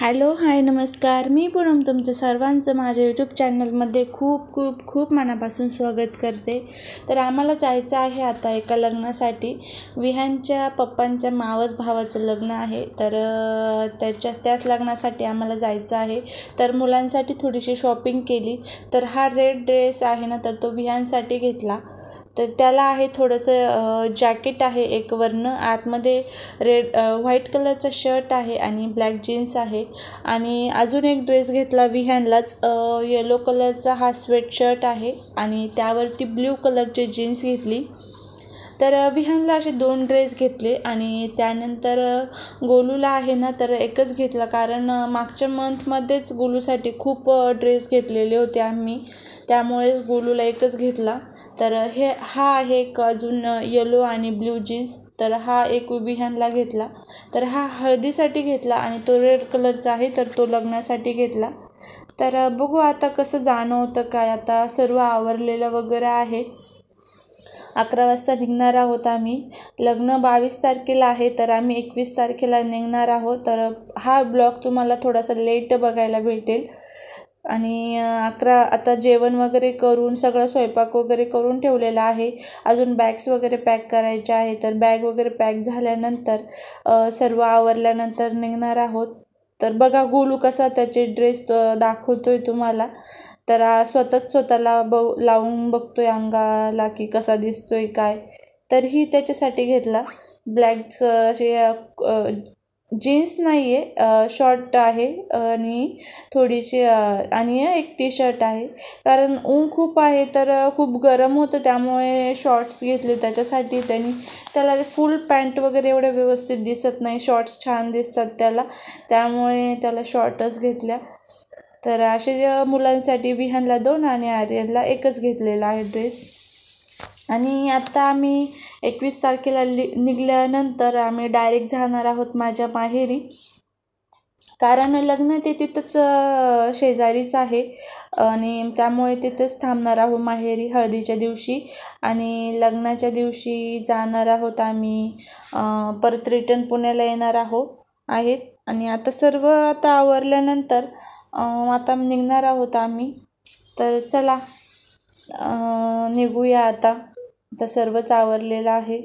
hello hi नमस्कार मी पूनम तुमचं सर्वांचं माझ्या यूट्यूब चॅनलमध्ये खूप खूप खूप मनापासून स्वागत करते तर आम्हाला जायचं आहे आता एका लग्नासाठी विहानच्या पप्पांच्या मावस भावाचं लग्न आहे तर त्याच्या त्याच लग्नासाठी आम्हाला जायचं आहे तर मुलांसाठी थोडीशी शॉपिंग केली तर हा रेड ड्रेस आहे ना तर तो विहानसाठी घेतला तर त्याला आहे थोडंसं जॅकेट आहे एक आतमध्ये रेड व्हाईट कलरचा शर्ट आहे आणि ब्लॅक जीन्स आहे आणि अजून एक ड्रेस घेतला विहॅनलाच येलो कलरचा हा स्वेटशर्ट आहे आणि त्यावरती ब्ल्यू कलरची जीन्स घेतली तर विहानला असे दोन ड्रेस घेतले आणि त्यानंतर गोलूला आहे ना तर एकच घेतला कारण मागच्या मंथमध्येच गोलूसाठी खूप ड्रेस घेतलेले होते आम्ही त्यामुळेच गोलूला एकच घेतला तर हे हा आहे एक अजून येलो आणि ब्ल्यू जीन्स तर हा एक विहानला घेतला तर हा हळदीसाठी घेतला आणि तो रेड कलरचा आहे तर तो लग्नासाठी घेतला तर बघू आता कसं जाणं होतं काय आता सर्व आवरलेलं वगैरे आहे अकरा वाजता निघणार आहोत आम्ही लग्न बावीस तारखेला आहे तर आम्ही एकवीस तारखेला निघणार आहोत तर हा ब्लॉग तुम्हाला थोडासा लेट बघायला भेटेल आणि अकरा आता जेवण वगैरे करून सगळं स्वयंपाक वगैरे करून ठेवलेला आहे अजून बॅग्स वगैरे पॅक करायचे आहे तर बॅग वगैरे पॅक झाल्यानंतर सर्व आवरल्यानंतर निघणार आहोत तर बघा गोलू कसा त्याचे ड्रेस दाखवतो आहे तुम्हाला तर स्वतःच स्वतःला ब लावून बघतो आहे अंगाला की कसा दिसतो आहे काय तरीही त्याच्यासाठी घेतला ब्लॅक असे जीन्स नाही आहे शॉर्ट आहे आणि थोडीशी आणि एक टी शर्ट आहे कारण ऊन खूप आहे तर खूप गरम होतं त्यामुळे शॉर्ट्स घेतले त्याच्यासाठी त्यांनी त्याला फुल पॅन्ट वगैरे एवढे व्यवस्थित दिसत नाही शॉर्ट्स छान दिसतात त्याला त्यामुळे त्याला शॉर्टच घेतल्या तर असे मुलांसाठी विहानला दोन आणि आर्यनला एकच घेतलेला आहे ड्रेस आणि आता आम्ही एकवीस तारखेला लि निघाल्यानंतर आम्ही डायरेक्ट जाणार आहोत माझ्या माहेरी कारण लग्न ते तिथंच शेजारीच आहे आणि त्यामुळे तिथंच थांबणार आहोत माहेरी हळदीच्या दिवशी आणि लग्नाच्या दिवशी जाणार आहोत आम्ही परत रिटर्न पुण्याला येणार आहो आहेत आणि आता सर्व आता आवरल्यानंतर आता निघणार आहोत आम्ही तर चला निघूया आता आता सर्वच आवरलेलं आहे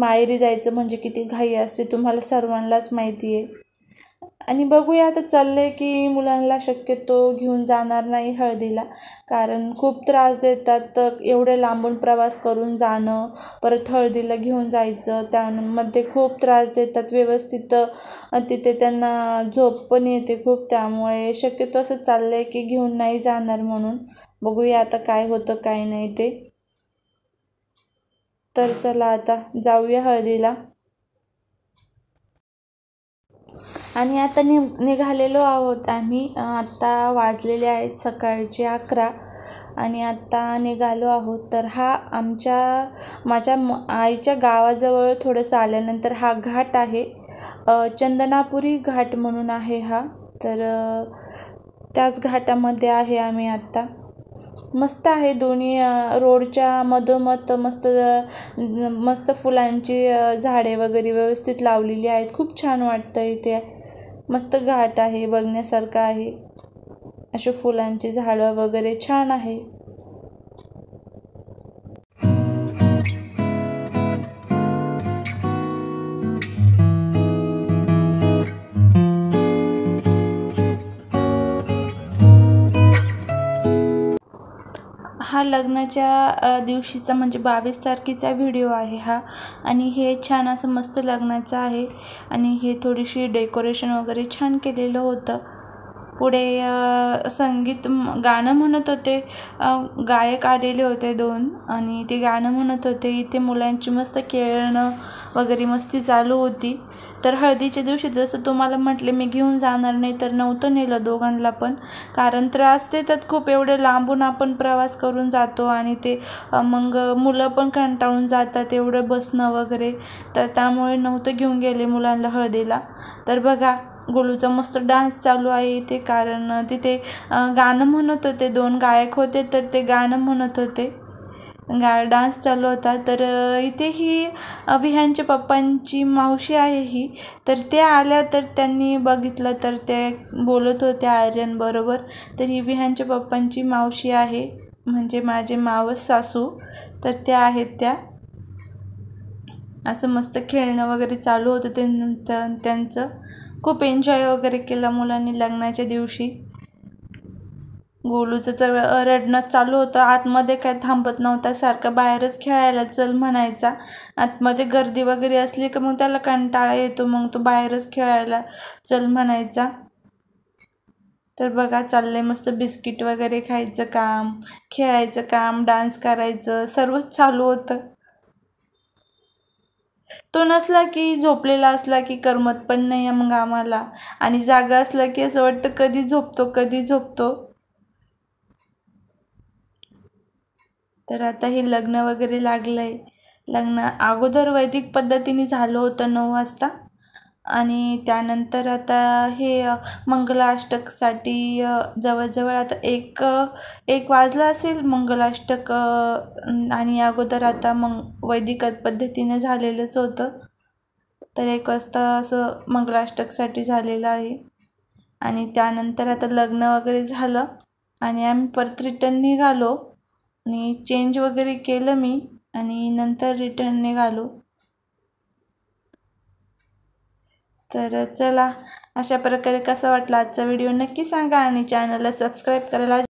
माहेरी जायचं म्हणजे किती घाई असते तुम्हाला सर्वांनाच माहिती आहे आणि बघूया आता चाललं की मुलांना शक्यतो घेऊन जाणार नाही हळदीला कारण खूप त्रास देतात तर एवढे लांबून प्रवास करून जाणं परत हळदीला घेऊन जायचं त्यामध्ये खूप त्रास देतात व्यवस्थित तिथे त्यांना झोप पण येते खूप त्यामुळे शक्यतो असं चाललं आहे की घेऊन नाही जाणार म्हणून बघूया आता काय होतं काय नाही ते तर चला आता जाऊया हळदीला आणि आता नि निघालेलो आहोत आम्ही आत्ता वाजलेले आहेत सकाळचे अकरा आणि आत्ता निघालो आहोत तर हा आमच्या माझ्या आईच्या गावाजवळ थोडंसं आल्यानंतर हा घाट आहे चंदनापुरी घाट म्हणून आहे हा तर त्याच घाटामध्ये आहे आम्ही आत्ता मस्त आहे दोन्ही रोडच्या मधोमध मस्त मस्त फुलांची झाडे वगैरे व्यवस्थित लावलेली आहेत खूप छान वाटतं इथे मस्त घाट आहे बघण्यासारखं आहे असे फुलांची झाडं वगैरे छान आहे हा लग्नाच्या दिवशीचा म्हणजे बावीस तारखेचा व्हिडिओ आहे हा आणि हे छान असं मस्त लग्नाचं आहे आणि हे थोडीशी डेकोरेशन वगैरे छान केलेलं होतं पुढे संगीत गाणं म्हणत होते गायक आलेले होते दोन आणि ते गाणं म्हणत होते इथे मुलांची मस्त खेळणं वगैरे मस्ती चालू होती तर हळदीच्या दिवशी जसं तुम्हाला म्हटले मी घेऊन जाणार नाही तर नव्हतं नेलं दोघांना पण कारण त्रास देतात खूप एवढे लांबून आपण प्रवास करून जातो आणि ते मग मुलं पण कंटाळून जातात एवढं बसणं वगैरे तर त्यामुळे नव्हतं घेऊन गेले मुलांना हळदीला तर बघा गोलूचा मस्त डान्स चालू आहे इथे कारण तिथे गाणं म्हणत होते दोन गायक होते तर ते गाणं म्हणत होते गा डान्स चालू होता तर इथे ही विहानच्या पप्पांची मावशी आहे ही तर ते आल्या तर त्यांनी बघितलं तर ते बोलत होते आर्यनबरोबर तर ही विह्यांच्या पप्पांची मावशी आहे म्हणजे माझे मावस सासू तर त्या आहेत त्या असं मस्त खेळणं वगैरे चालू होतं त्यांचं त्यांचं खूप एन्जॉय वगैरे केला मुलांनी लग्नाच्या दिवशी गोलूचं तर रडणं चालू होतं आतमध्ये काय थांबत नव्हता सारखं बाहेरच खेळायला चल म्हणायचा आतमध्ये गर्दी वगैरे असली का मग त्याला कंटाळा येतो मग तो बाहेरच खेळायला चल म्हणायचा तर बघा चाललंय मस्त बिस्किट वगैरे खायचं काम खेळायचं काम डान्स करायचं सर्वच चालू होतं तो नसला की झोपलेला असला की करमत पण नाही मग आम्हाला आणि जागा असला की असं वाटतं कधी झोपतो कधी झोपतो तर आता हे लग्न वगैरे लागलंय लग्न अगोदर वैदिक पद्धतीने झालं होतं नऊ वाजता आणि त्यानंतर आता हे मंगलाष्टकसाठी जवळजवळ आता एक एक वाजला असेल मंगलाष्टक आणि अगोदर आता मंग वैदिक पद्धतीने झालेलंच होतं तर एक वाजता असं मंगलाष्टकसाठी झालेलं आहे आणि त्यानंतर आता लग्न वगैरे झालं आणि आम्ही परत रिटर्न निघालो आणि चेंज वगैरे केलं मी आणि नंतर रिटर्न निघालो तर चला अशा प्रकारे कसा वाटला आजचा व्हिडिओ नक्की सांगा आणि चॅनलला सबस्क्राईब करायला